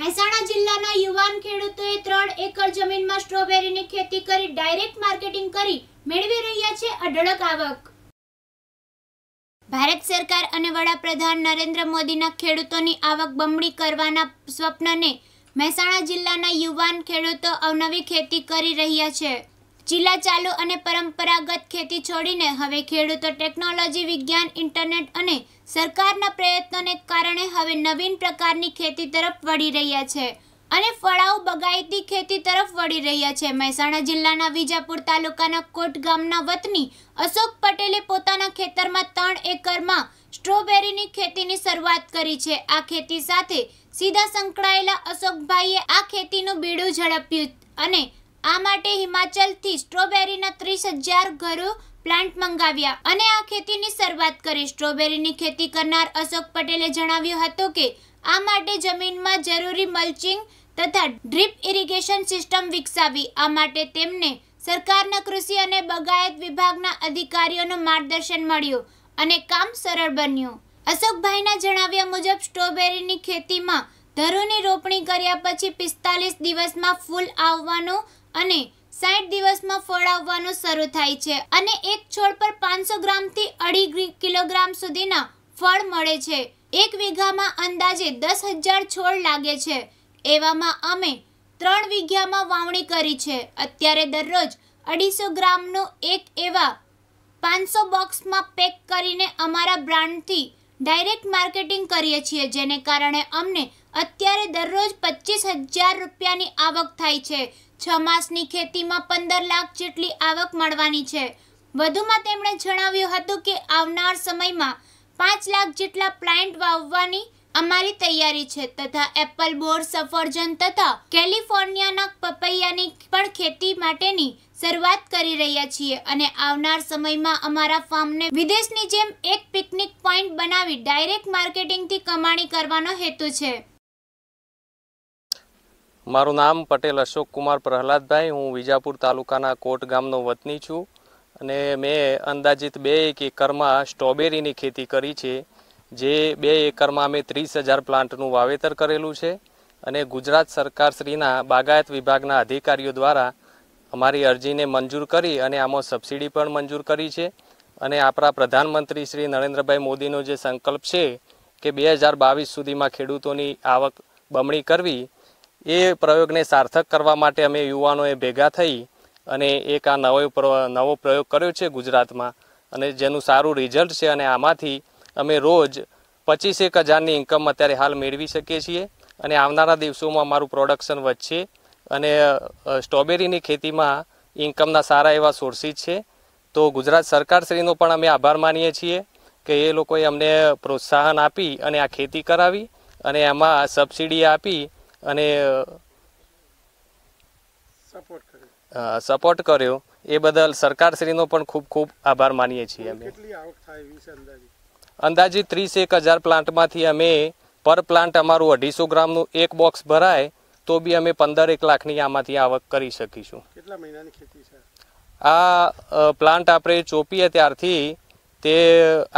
મહેસાણા જિલ્લાના યુવાન ખેડૂતોએ ત્રણ એકર જમીનમાં સ્ટ્રોબેરીની ખેતી કરી ડાયરેક્ટ માર્કેટિંગ કરી મેળવી રહ્યા છે અઢળક આવક ભારત સરકાર અને વડાપ્રધાન નરેન્દ્ર મોદીના ખેડૂતોની આવક બમણી કરવાના સ્વપ્નને મહેસાણા જિલ્લાના યુવાન ખેડૂતો અવનવી ખેતી કરી રહ્યા છે જિલ્લા ચાલુ અને પરંપરાગત ખેતી છોડીને હવે ખેડૂતો ટેકનોલોજી વિજ્ઞાન ઇન્ટરનેટ અને સરકારના પ્રયત્નોને હવે નવીન પ્રકારની ખેતી તરફ વળી રહ્યા છે અને ફળાઉ બગાયતી ખેતી તરફ વળી રહ્યા છે મહેસાણા જિલ્લાના વિજાપુર તાલુકાના કોટ ગામના વતની અશોક પટેલે પોતાના ખેતરમાં ત્રણ એકરમાં સ્ટ્રોબેરીની ખેતીની શરૂઆત કરી છે આ ખેતી સાથે સીધા સંકળાયેલા અશોકભાઈએ આ ખેતીનું બીડું ઝડપ્યું અને આ માટે હિમાચલથી સ્ટ્રોબેરીના ત્રીસ હજાર ઘરો પ્લાન્ટ મંગાવ્યા અને આ ખેતીની શરૂઆત કરી સ્ટ્રોબેરીની ખેતી કરનાર અશોક પટેલે જણાવ્યું હતું કે આ માટે જમીનમાં જરૂરી મલ્ચિંગ તથા ડ્રીપ ઇરિગેશન સિસ્ટમ વિકસાવી આ માટે તેમને સરકારના કૃષિ અને બગાયત વિભાગના અધિકારીઓનું માર્ગદર્શન મળ્યું અને કામ સરળ બન્યું અશોકભાઈના જણાવ્યા મુજબ સ્ટ્રોબેરીની ખેતીમાં ધરુની રોપણી કર્યા પછી પિસ્તાલીસ દિવસમાં ફૂલ આવવાનું અને સાઠ દિવસમાં ફળ આવવાનું શરૂ થાય છે અને એક છોડ પર પાંચસો ગ્રામથી અઢી કિલોગ્રામ સુધીના ફળ મળે છે એક વીઘામાં અંદાજે દસ હજાર છોડ લાગે છે એવામાં અમે ત્રણ વીઘામાં વાવણી કરી છે અત્યારે દરરોજ અઢીસો ગ્રામનું એક એવા પાંચસો બોક્સમાં પેક કરીને અમારા બ્રાન્ડથી ડાયરેક્ટ માર્કેટિંગ કરીએ છીએ જેને કારણે અમને અત્યારે દરરોજ પચીસ હજાર રૂપિયાની આવક થાય છે છ માસની ખેતીમાં પંદર લાખ જેટલી આવક મળવાની છે વધુમાં તેમણે જણાવ્યું હતું કે આવનાર સમયમાં પાંચ લાખ જેટલા પ્લાન્ટ વાવવાની અમારી તૈયારી છે તથા એપલ બોર સફરજન તથા કેલિફોર્નિયાના પપૈયાની પણ ખેતી માટેની શરૂઆત કરી રહ્યા છીએ અને આવનાર સમયમાં અમારા ફાર્મને વિદેશની જેમ એક પિકનિક પોઈન્ટ બનાવી ડાયરેક્ટ માર્કેટિંગથી કમાણી કરવાનો હેતુ છે મારું નામ પટેલ અશોક કુમાર પ્રહલાદભાઈ હું વિજાપુર તાલુકાના કોટ ગામનો વતની છું અને મેં અંદાજિત બે એક એકરમાં સ્ટ્રોબેરીની ખેતી કરી છે જે બે એકરમાં અમે ત્રીસ હજાર પ્લાન્ટનું વાવેતર કરેલું છે અને ગુજરાત સરકારશ્રીના બાગાયત વિભાગના અધિકારીઓ દ્વારા અમારી અરજીને મંજૂર કરી અને આમાં સબસિડી પણ મંજૂર કરી છે અને આપણા પ્રધાનમંત્રી શ્રી નરેન્દ્રભાઈ મોદીનો જે સંકલ્પ છે કે બે હજાર બાવીસ સુધીમાં ખેડૂતોની આવક બમણી કરવી એ પ્રયોગને સાર્થક કરવા માટે અમે યુવાનોએ ભેગા થઈ અને એક આ નવો નવો પ્રયોગ કર્યો છે ગુજરાતમાં અને જેનું સારું રિઝલ્ટ છે અને આમાંથી અમે રોજ પચીસેક હજારની ઇન્કમ અત્યારે હાલ મેળવી શકીએ છીએ અને આવનારા દિવસોમાં મારું પ્રોડક્શન વધશે અને સ્ટ્રોબેરીની ખેતીમાં ઇન્કમના સારા એવા સોર્સિસ છે તો ગુજરાત સરકારશ્રીનો પણ અમે આભાર માનીએ છીએ કે એ લોકોએ અમને પ્રોત્સાહન આપી અને આ ખેતી કરાવી અને એમાં સબસિડી આપી અને સપોર્ટ કર્યો એ બદલ સરકારશ્રીનો પણ ખૂબ ખૂબ આભાર માનીએ છીએ અમે અંદાજે ત્રીસ એક હજાર પ્લાન્ટમાંથી અમે પર પ્લાન્ટ અમારું અઢીસો ગ્રામનું એક બોક્સ ભરાય તો બી અમે પંદર એક લાખની આમાંથી આવક કરી શકીશું આ પ્લાન્ટ આપણે ચોપીએ ત્યારથી તે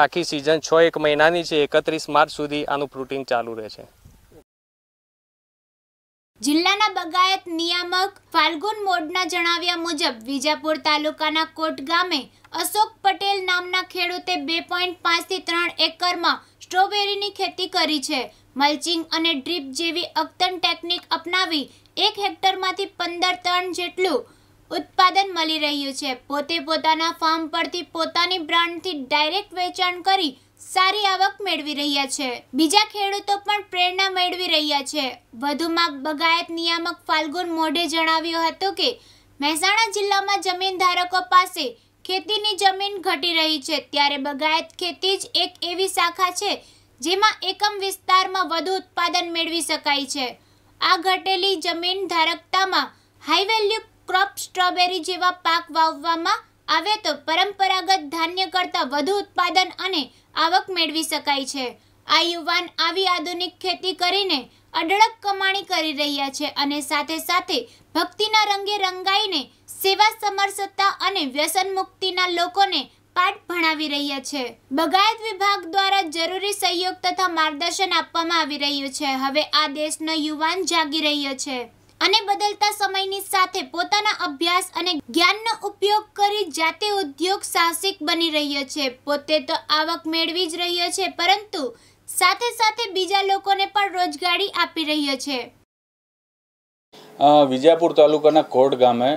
આખી સિઝન છ એક મહિનાની છે એકત્રીસ માર્ચ સુધી આનું ફ્રૂટિંગ ચાલુ રહે છે જિલ્લાના બગાયત નિયામક ફાલ્ગુન મોડના જણાવ્યા મુજબ વિજાપુર તાલુકાના કોટ ગામે અશોક પટેલ નામના ખેડૂતે બે પોઈન્ટ પાંચથી ત્રણ એકરમાં સ્ટ્રોબેરીની ખેતી કરી છે મલ્ચિંગ અને ડ્રીપ જેવી અક્તન ટેકનિક અપનાવી એક હેક્ટરમાંથી પંદર ટન જેટલું ઉત્પાદન મળી રહ્યું છે પોતે પોતાના ફાર્મ પરથી પોતાની બ્રાન્ડથી ડાયરેક્ટ વેચાણ કરી સારી આવક મેળવી રહ્યા છે બીજા ખેડૂતો પણ પ્રેરણા મેળવી રહ્યા છે વધુમાં બગાયત નિયામક ફાલ્ગુન મોઢે જણાવ્યું હતું કે મહેસાણા જિલ્લામાં જમીન ધારકો પાસે ખેતીની જમીન ઘટી રહી છે ત્યારે બગાયત ખેતી જ એક એવી શાખા છે જેમાં એકમ વિસ્તારમાં વધુ ઉત્પાદન મેળવી શકાય છે આ ઘટેલી જમીન ધારકતામાં હાઈ વેલ્યુ ક્રોપ સ્ટ્રોબેરી જેવા પાક વાવવામાં આવે તો પરંપરાગત ધાન્ય કરતાં વધુ ઉત્પાદન અને આવક મેળવી શકાય છે આ યુવાન આવી આધુનિક ખેતી કરીને અઢળક કમાણી કરી રહ્યા છે અને સાથે સાથે ભક્તિના રંગે રંગાઈને સેવા સમરસતા અને વ્યસન મુક્તિના લોકોને પાઠ ભણાવી રહ્યા છે બગાયત વિભાગ દ્વારા જરૂરી સહયોગ તથા માર્ગદર્શન આપવામાં આવી રહ્યું છે હવે આ દેશનો યુવાન જાગી રહ્યો છે અને બદલતા સમયની સાથે પોતાના અભ્યાસ અને જ્ઞાનનો ઉપયોગ કરી જાતે ઉદ્યોગ સાહસિક બની રહ્યો છે પોતે તો આવક મેળવી જ રહ્યો છે પરંતુ સાથે સાથે બીજા લોકોને પણ રોજગારી આપી રહ્યો છે વિજાપુર તાલુકાના કોટ ગામે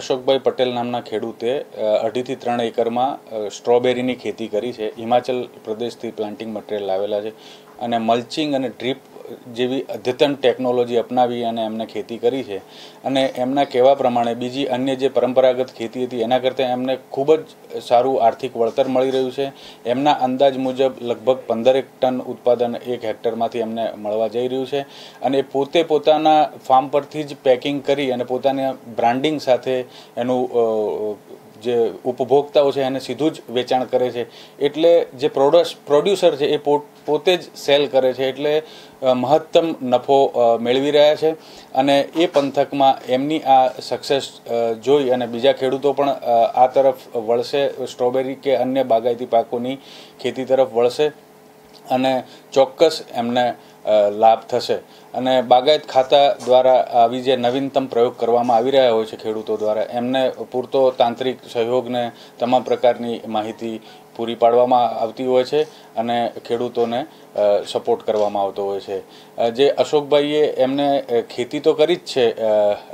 અશોકભાઈ પટેલ નામના ખેડૂતે અઢીથી ત્રણ એકરમાં સ્ટ્રોબેરીની ખેતી કરી છે હિમાચલ પ્રદેશથી પ્લાન્ટિંગ મટીરિયલ લાવેલા છે અને મલ્ચિંગ અને ડ્રીપ જેવી અદ્યતન ટેકનોલોજી અપનાવી અને એમને ખેતી કરી છે અને એમના કહેવા પ્રમાણે બીજી અન્ય જે પરંપરાગત ખેતી હતી એના કરતાં એમને ખૂબ જ સારું આર્થિક વળતર મળી રહ્યું છે એમના અંદાજ મુજબ લગભગ પંદરેક ટન ઉત્પાદન એક હેક્ટરમાંથી એમને મળવા જઈ રહ્યું છે અને પોતે પોતાના ફાર્મ પરથી જ પેકિંગ કરી અને પોતાના બ્રાન્ડિંગ સાથે એનું જે ઉપભોક્તાઓ છે એને સીધું જ વેચાણ કરે છે એટલે જે પ્રોડસ પ્રોડ્યુસર છે એ પોતે જ સેલ કરે છે એટલે મહત્તમ નફો મેળવી રહ્યા છે અને એ પંથકમાં એમની આ સક્સેસ જોઈ અને બીજા ખેડૂતો પણ આ તરફ વળશે સ્ટ્રોબેરી કે અન્ય બાગાયતી પાકોની ખેતી તરફ વળશે અને ચોક્કસ એમને લાભ થશે અને બાગાયત ખાતા દ્વારા આવી જે નવીનતમ પ્રયોગ કરવામાં આવી રહ્યા હોય છે ખેડૂતો દ્વારા એમને પૂરતો તાંત્રિક સહયોગને તમામ પ્રકારની માહિતી પૂરી પાડવામાં આવતી હોય છે અને ખેડૂતોને સપોર્ટ કરવામાં આવતો હોય છે જે અશોકભાઈએ એમને ખેતી તો કરી જ છે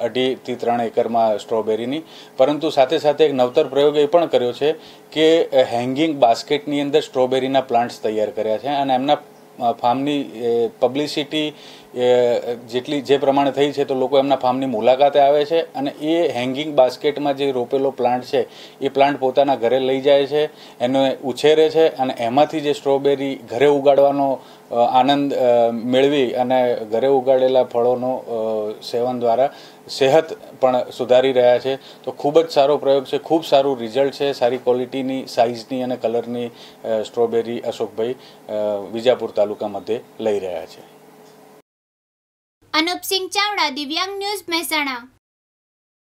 અઢીથી ત્રણ એકરમાં સ્ટ્રોબેરીની પરંતુ સાથે સાથે એક નવતર પ્રયોગ એ પણ કર્યો છે કે હેંગિંગ બાસ્કેટની અંદર સ્ટ્રોબેરીના પ્લાન્ટ્સ તૈયાર કર્યા છે અને એમના ફાર્મની પબ્લિસિટી એ જેટલી જે પ્રમાણે થઈ છે તો લોકો એમના ફાર્મની મુલાકાતે આવે છે અને એ હેંગિંગ બાસ્કેટમાં જે રોપેલો પ્લાન્ટ છે એ પ્લાન્ટ પોતાના ઘરે લઈ જાય છે એને ઉછેરે છે અને એમાંથી જે સ્ટ્રોબેરી ઘરે ઉગાડવાનો આનંદ મેળવી અને ઘરે ઉગાડેલા ફળોનો સેવન દ્વારા સેહત પણ સુધારી રહ્યા છે તો ખૂબ જ સારો પ્રયોગ છે ખૂબ સારું રિઝલ્ટ છે સારી ક્વોલિટીની સાઇઝની અને કલરની સ્ટ્રોબેરી અશોકભાઈ વિજાપુર તાલુકા મધ્યે લઈ રહ્યા છે અનુપસિંહ ચાવડા દિવ્યાંગ ન્યૂઝ મહેસાણા